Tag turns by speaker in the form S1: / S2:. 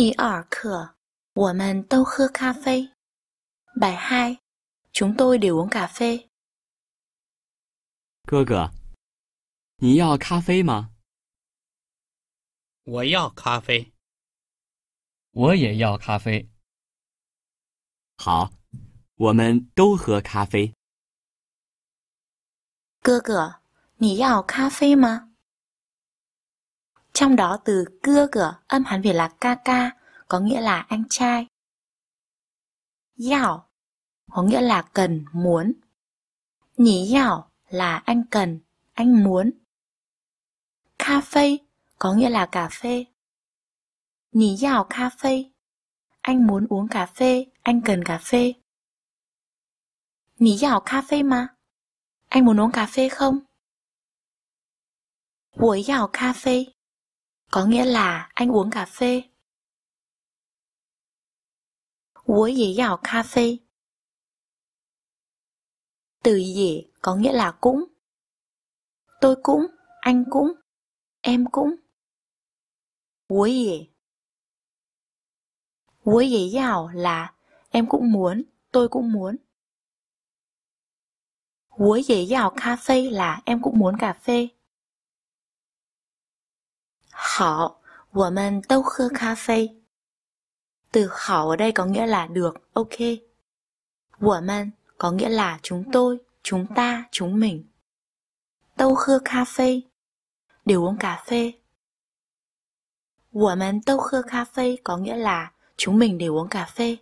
S1: 第二课，我们都喝咖啡。Bài hai, chúng tôi đều uống cà phê。哥哥，你要咖啡吗？我要咖啡。我也要咖啡。好，我们都喝咖啡。哥哥，你要咖啡吗？Trong đó từ cưa cửa âm Hán Việt là ca ca, có nghĩa là anh trai. Yào có nghĩa là cần, muốn. Nhí yào là anh cần, anh muốn. Cà phê có nghĩa là cà phê. Nhí yào cà phê anh muốn uống cà phê, anh cần cà phê. Nì dạo cà phê mà. Anh muốn uống cà phê không? Buổi dạo cà phê có nghĩa là anh uống cà phê. 我也要咖啡. Từ dễ có nghĩa là cũng. Tôi cũng, anh cũng, em cũng. 我也.我也要 là em cũng muốn, tôi cũng muốn. cà 我也要咖啡 là em cũng muốn cà phê cà phê. Từ hảo ở đây có nghĩa là được, ok. Của mình có nghĩa là chúng tôi, chúng ta, chúng mình. Tâu khơ cà phê, đều uống cà phê. Của mình tâu khơ cà phê có nghĩa là chúng mình đều uống cà phê.